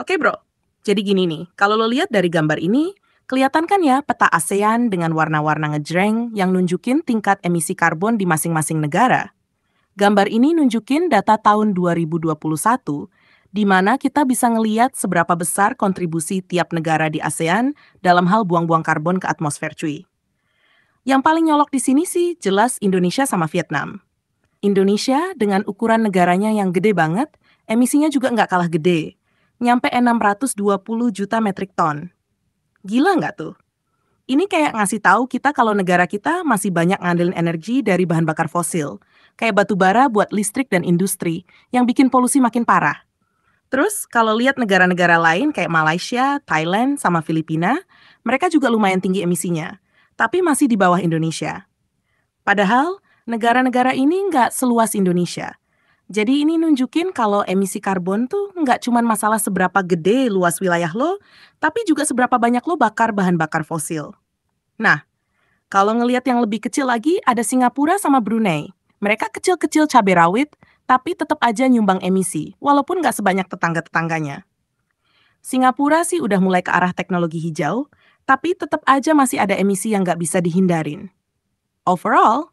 Oke bro, jadi gini nih, kalau lo lihat dari gambar ini, kelihatan kan ya peta ASEAN dengan warna-warna ngejreng yang nunjukin tingkat emisi karbon di masing-masing negara. Gambar ini nunjukin data tahun 2021, di mana kita bisa ngeliat seberapa besar kontribusi tiap negara di ASEAN dalam hal buang-buang karbon ke atmosfer cuy. Yang paling nyolok di sini sih jelas Indonesia sama Vietnam. Indonesia dengan ukuran negaranya yang gede banget, emisinya juga nggak kalah gede, nyampe 620 juta metrik ton. Gila nggak tuh? Ini kayak ngasih tahu kita kalau negara kita masih banyak ngandelin energi dari bahan bakar fosil, kayak batu bara buat listrik dan industri, yang bikin polusi makin parah. Terus, kalau lihat negara-negara lain kayak Malaysia, Thailand, sama Filipina, mereka juga lumayan tinggi emisinya, tapi masih di bawah Indonesia. Padahal, negara-negara ini nggak seluas Indonesia, jadi ini nunjukin kalau emisi karbon tuh nggak cuma masalah seberapa gede luas wilayah lo, tapi juga seberapa banyak lo bakar bahan bakar fosil. Nah, kalau ngelihat yang lebih kecil lagi, ada Singapura sama Brunei. Mereka kecil-kecil cabai rawit, tapi tetap aja nyumbang emisi, walaupun nggak sebanyak tetangga-tetangganya. Singapura sih udah mulai ke arah teknologi hijau, tapi tetap aja masih ada emisi yang nggak bisa dihindarin. Overall,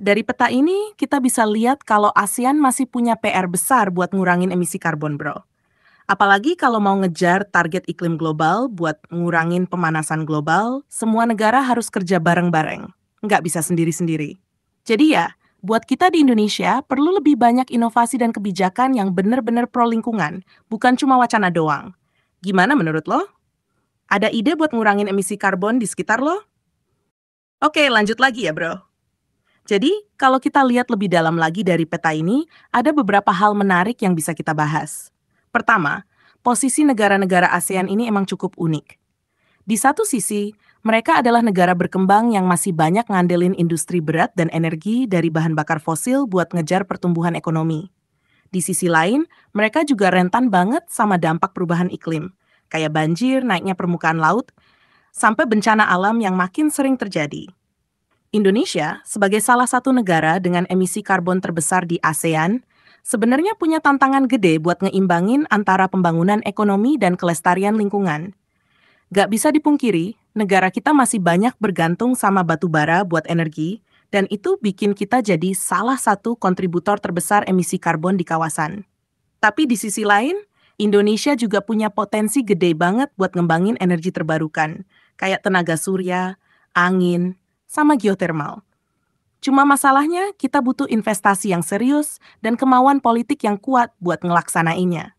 dari peta ini, kita bisa lihat kalau ASEAN masih punya PR besar buat ngurangin emisi karbon, bro. Apalagi kalau mau ngejar target iklim global buat ngurangin pemanasan global, semua negara harus kerja bareng-bareng. Nggak bisa sendiri-sendiri. Jadi ya, buat kita di Indonesia, perlu lebih banyak inovasi dan kebijakan yang benar-benar pro lingkungan, bukan cuma wacana doang. Gimana menurut lo? Ada ide buat ngurangin emisi karbon di sekitar lo? Oke, lanjut lagi ya, bro. Jadi, kalau kita lihat lebih dalam lagi dari peta ini, ada beberapa hal menarik yang bisa kita bahas. Pertama, posisi negara-negara ASEAN ini emang cukup unik. Di satu sisi, mereka adalah negara berkembang yang masih banyak ngandelin industri berat dan energi dari bahan bakar fosil buat ngejar pertumbuhan ekonomi. Di sisi lain, mereka juga rentan banget sama dampak perubahan iklim, kayak banjir, naiknya permukaan laut, sampai bencana alam yang makin sering terjadi. Indonesia, sebagai salah satu negara dengan emisi karbon terbesar di ASEAN, sebenarnya punya tantangan gede buat ngeimbangin antara pembangunan ekonomi dan kelestarian lingkungan. Gak bisa dipungkiri, negara kita masih banyak bergantung sama batu bara buat energi, dan itu bikin kita jadi salah satu kontributor terbesar emisi karbon di kawasan. Tapi di sisi lain, Indonesia juga punya potensi gede banget buat ngembangin energi terbarukan, kayak tenaga surya, angin, sama geothermal. Cuma masalahnya kita butuh investasi yang serius dan kemauan politik yang kuat buat ngelaksanainya.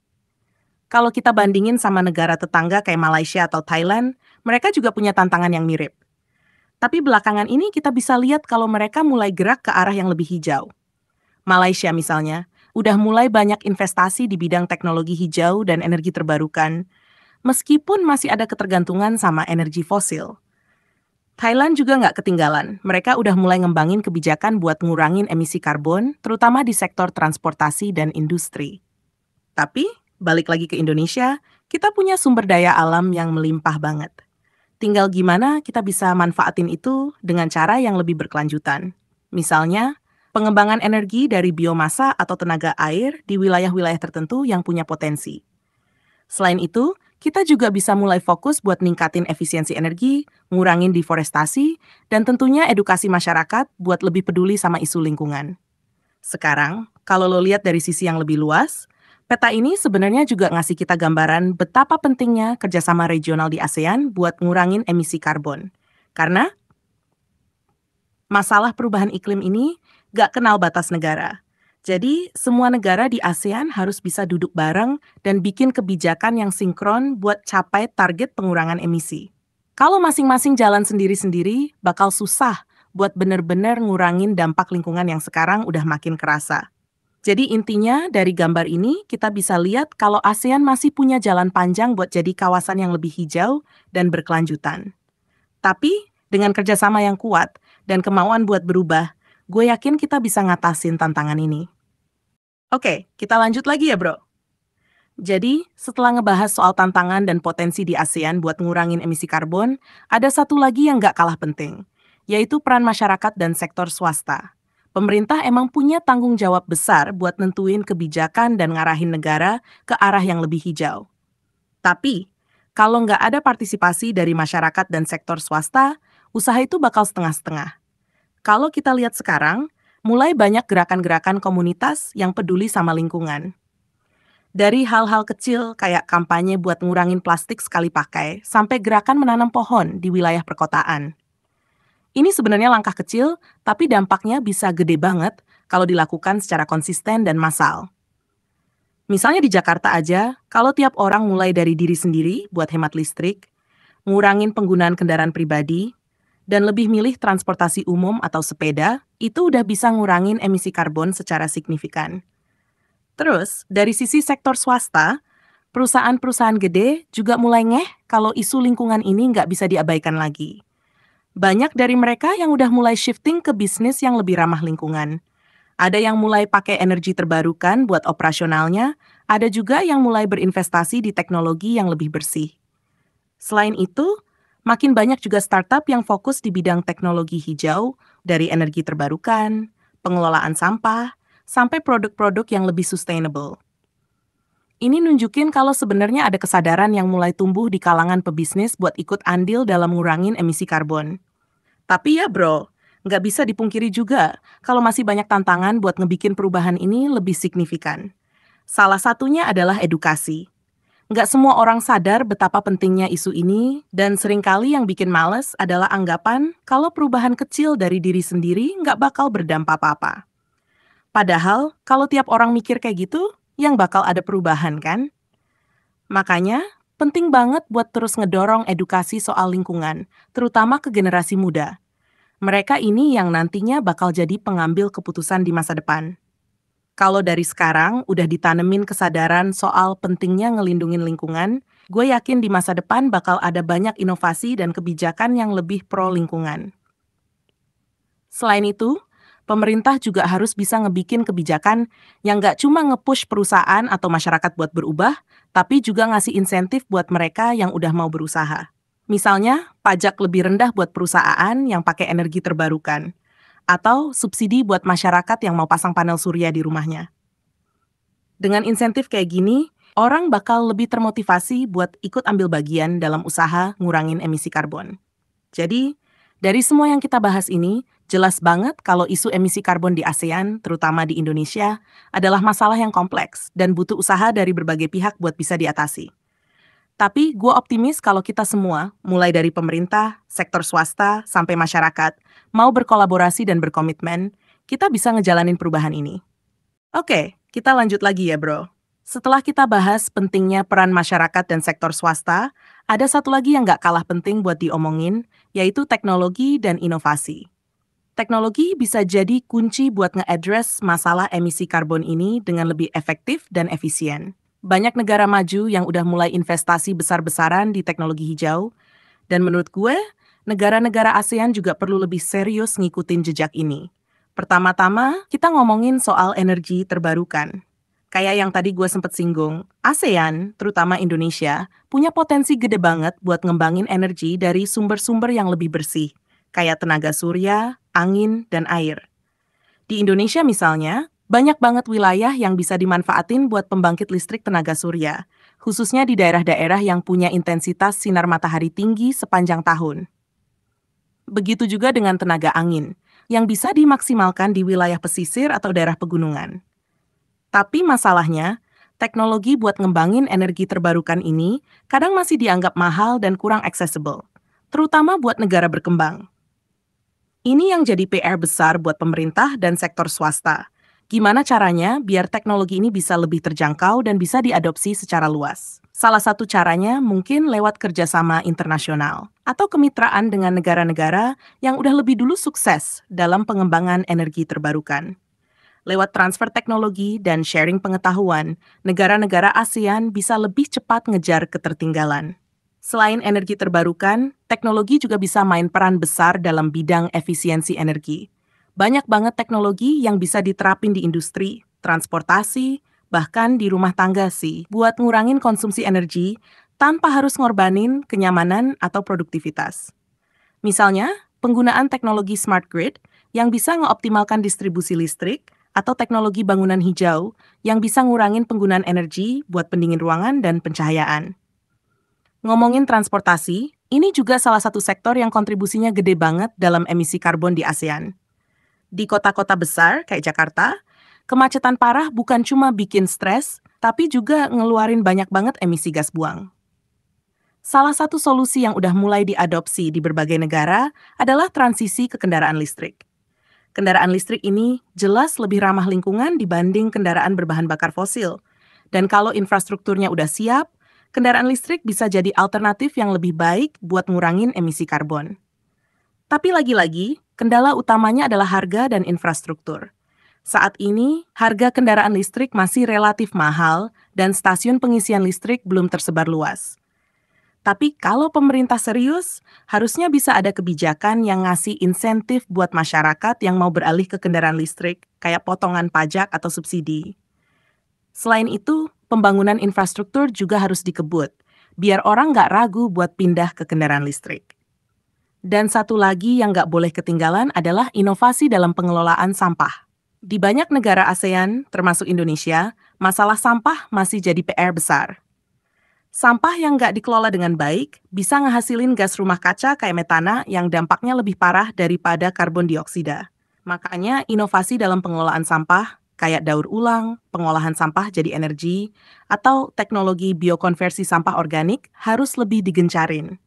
Kalau kita bandingin sama negara tetangga kayak Malaysia atau Thailand, mereka juga punya tantangan yang mirip. Tapi belakangan ini kita bisa lihat kalau mereka mulai gerak ke arah yang lebih hijau. Malaysia misalnya, udah mulai banyak investasi di bidang teknologi hijau dan energi terbarukan, meskipun masih ada ketergantungan sama energi fosil. Thailand juga nggak ketinggalan. Mereka udah mulai ngembangin kebijakan buat ngurangin emisi karbon, terutama di sektor transportasi dan industri. Tapi, balik lagi ke Indonesia, kita punya sumber daya alam yang melimpah banget. Tinggal gimana kita bisa manfaatin itu dengan cara yang lebih berkelanjutan. Misalnya, pengembangan energi dari biomasa atau tenaga air di wilayah-wilayah tertentu yang punya potensi. Selain itu, kita juga bisa mulai fokus buat ningkatin efisiensi energi, ngurangin deforestasi, dan tentunya edukasi masyarakat buat lebih peduli sama isu lingkungan. Sekarang, kalau lo lihat dari sisi yang lebih luas, peta ini sebenarnya juga ngasih kita gambaran betapa pentingnya kerjasama regional di ASEAN buat ngurangin emisi karbon. Karena masalah perubahan iklim ini gak kenal batas negara. Jadi, semua negara di ASEAN harus bisa duduk bareng dan bikin kebijakan yang sinkron buat capai target pengurangan emisi. Kalau masing-masing jalan sendiri-sendiri, bakal susah buat benar-benar ngurangin dampak lingkungan yang sekarang udah makin kerasa. Jadi intinya dari gambar ini kita bisa lihat kalau ASEAN masih punya jalan panjang buat jadi kawasan yang lebih hijau dan berkelanjutan. Tapi dengan kerjasama yang kuat dan kemauan buat berubah, gue yakin kita bisa ngatasin tantangan ini. Oke, kita lanjut lagi ya bro. Jadi, setelah ngebahas soal tantangan dan potensi di ASEAN buat ngurangin emisi karbon, ada satu lagi yang nggak kalah penting, yaitu peran masyarakat dan sektor swasta. Pemerintah emang punya tanggung jawab besar buat nentuin kebijakan dan ngarahin negara ke arah yang lebih hijau. Tapi, kalau nggak ada partisipasi dari masyarakat dan sektor swasta, usaha itu bakal setengah-setengah kalau kita lihat sekarang, mulai banyak gerakan-gerakan komunitas yang peduli sama lingkungan. Dari hal-hal kecil kayak kampanye buat ngurangin plastik sekali pakai, sampai gerakan menanam pohon di wilayah perkotaan. Ini sebenarnya langkah kecil, tapi dampaknya bisa gede banget kalau dilakukan secara konsisten dan massal. Misalnya di Jakarta aja, kalau tiap orang mulai dari diri sendiri buat hemat listrik, ngurangin penggunaan kendaraan pribadi, dan lebih milih transportasi umum atau sepeda, itu udah bisa ngurangin emisi karbon secara signifikan. Terus, dari sisi sektor swasta, perusahaan-perusahaan gede juga mulai ngeh kalau isu lingkungan ini nggak bisa diabaikan lagi. Banyak dari mereka yang udah mulai shifting ke bisnis yang lebih ramah lingkungan. Ada yang mulai pakai energi terbarukan buat operasionalnya, ada juga yang mulai berinvestasi di teknologi yang lebih bersih. Selain itu, makin banyak juga startup yang fokus di bidang teknologi hijau, dari energi terbarukan, pengelolaan sampah, sampai produk-produk yang lebih sustainable. Ini nunjukin kalau sebenarnya ada kesadaran yang mulai tumbuh di kalangan pebisnis buat ikut andil dalam ngurangin emisi karbon. Tapi ya bro, nggak bisa dipungkiri juga kalau masih banyak tantangan buat ngebikin perubahan ini lebih signifikan. Salah satunya adalah edukasi. Nggak semua orang sadar betapa pentingnya isu ini, dan seringkali yang bikin males adalah anggapan kalau perubahan kecil dari diri sendiri nggak bakal berdampak apa-apa. Padahal, kalau tiap orang mikir kayak gitu, yang bakal ada perubahan kan? Makanya, penting banget buat terus ngedorong edukasi soal lingkungan, terutama ke generasi muda. Mereka ini yang nantinya bakal jadi pengambil keputusan di masa depan kalau dari sekarang udah ditanemin kesadaran soal pentingnya ngelindungin lingkungan, gue yakin di masa depan bakal ada banyak inovasi dan kebijakan yang lebih pro lingkungan. Selain itu, pemerintah juga harus bisa ngebikin kebijakan yang gak cuma nge-push perusahaan atau masyarakat buat berubah, tapi juga ngasih insentif buat mereka yang udah mau berusaha. Misalnya, pajak lebih rendah buat perusahaan yang pakai energi terbarukan atau subsidi buat masyarakat yang mau pasang panel surya di rumahnya. Dengan insentif kayak gini, orang bakal lebih termotivasi buat ikut ambil bagian dalam usaha ngurangin emisi karbon. Jadi, dari semua yang kita bahas ini, jelas banget kalau isu emisi karbon di ASEAN, terutama di Indonesia, adalah masalah yang kompleks dan butuh usaha dari berbagai pihak buat bisa diatasi. Tapi gue optimis kalau kita semua, mulai dari pemerintah, sektor swasta, sampai masyarakat, mau berkolaborasi dan berkomitmen, kita bisa ngejalanin perubahan ini. Oke, kita lanjut lagi ya bro. Setelah kita bahas pentingnya peran masyarakat dan sektor swasta, ada satu lagi yang nggak kalah penting buat diomongin, yaitu teknologi dan inovasi. Teknologi bisa jadi kunci buat nge-address masalah emisi karbon ini dengan lebih efektif dan efisien. Banyak negara maju yang udah mulai investasi besar-besaran di teknologi hijau, dan menurut gue, negara-negara ASEAN juga perlu lebih serius ngikutin jejak ini. Pertama-tama, kita ngomongin soal energi terbarukan. Kayak yang tadi gue sempet singgung, ASEAN, terutama Indonesia, punya potensi gede banget buat ngembangin energi dari sumber-sumber yang lebih bersih, kayak tenaga surya, angin, dan air. Di Indonesia misalnya, banyak banget wilayah yang bisa dimanfaatin buat pembangkit listrik tenaga surya, khususnya di daerah-daerah yang punya intensitas sinar matahari tinggi sepanjang tahun begitu juga dengan tenaga angin, yang bisa dimaksimalkan di wilayah pesisir atau daerah pegunungan. Tapi masalahnya, teknologi buat ngembangin energi terbarukan ini kadang masih dianggap mahal dan kurang accessible, terutama buat negara berkembang. Ini yang jadi PR besar buat pemerintah dan sektor swasta, Gimana caranya biar teknologi ini bisa lebih terjangkau dan bisa diadopsi secara luas? Salah satu caranya mungkin lewat kerjasama internasional atau kemitraan dengan negara-negara yang udah lebih dulu sukses dalam pengembangan energi terbarukan. Lewat transfer teknologi dan sharing pengetahuan, negara-negara ASEAN bisa lebih cepat ngejar ketertinggalan. Selain energi terbarukan, teknologi juga bisa main peran besar dalam bidang efisiensi energi banyak banget teknologi yang bisa diterapin di industri, transportasi, bahkan di rumah tangga sih, buat ngurangin konsumsi energi tanpa harus ngorbanin kenyamanan atau produktivitas. Misalnya, penggunaan teknologi smart grid yang bisa ngeoptimalkan distribusi listrik atau teknologi bangunan hijau yang bisa ngurangin penggunaan energi buat pendingin ruangan dan pencahayaan. Ngomongin transportasi, ini juga salah satu sektor yang kontribusinya gede banget dalam emisi karbon di ASEAN di kota-kota besar kayak Jakarta, kemacetan parah bukan cuma bikin stres, tapi juga ngeluarin banyak banget emisi gas buang. Salah satu solusi yang udah mulai diadopsi di berbagai negara adalah transisi ke kendaraan listrik. Kendaraan listrik ini jelas lebih ramah lingkungan dibanding kendaraan berbahan bakar fosil. Dan kalau infrastrukturnya udah siap, kendaraan listrik bisa jadi alternatif yang lebih baik buat ngurangin emisi karbon. Tapi lagi-lagi, Kendala utamanya adalah harga dan infrastruktur. Saat ini, harga kendaraan listrik masih relatif mahal dan stasiun pengisian listrik belum tersebar luas. Tapi kalau pemerintah serius, harusnya bisa ada kebijakan yang ngasih insentif buat masyarakat yang mau beralih ke kendaraan listrik, kayak potongan pajak atau subsidi. Selain itu, pembangunan infrastruktur juga harus dikebut, biar orang nggak ragu buat pindah ke kendaraan listrik. Dan satu lagi yang nggak boleh ketinggalan adalah inovasi dalam pengelolaan sampah. Di banyak negara ASEAN, termasuk Indonesia, masalah sampah masih jadi PR besar. Sampah yang nggak dikelola dengan baik bisa ngehasilin gas rumah kaca kayak metana yang dampaknya lebih parah daripada karbon dioksida. Makanya inovasi dalam pengelolaan sampah kayak daur ulang, pengolahan sampah jadi energi, atau teknologi biokonversi sampah organik harus lebih digencarin.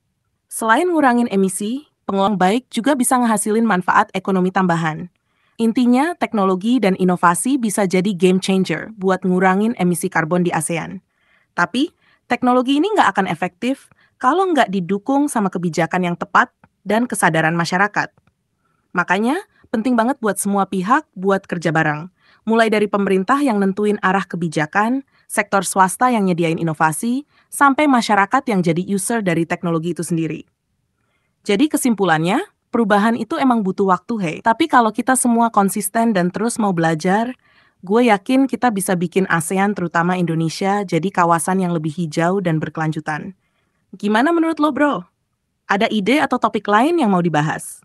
Selain ngurangin emisi, pengelolaan baik juga bisa ngehasilin manfaat ekonomi tambahan. Intinya, teknologi dan inovasi bisa jadi game changer buat ngurangin emisi karbon di ASEAN. Tapi, teknologi ini nggak akan efektif kalau nggak didukung sama kebijakan yang tepat dan kesadaran masyarakat. Makanya, penting banget buat semua pihak buat kerja bareng. Mulai dari pemerintah yang nentuin arah kebijakan, sektor swasta yang nyediain inovasi, sampai masyarakat yang jadi user dari teknologi itu sendiri. Jadi kesimpulannya, perubahan itu emang butuh waktu, hey. Tapi kalau kita semua konsisten dan terus mau belajar, gue yakin kita bisa bikin ASEAN terutama Indonesia jadi kawasan yang lebih hijau dan berkelanjutan. Gimana menurut lo, bro? Ada ide atau topik lain yang mau dibahas?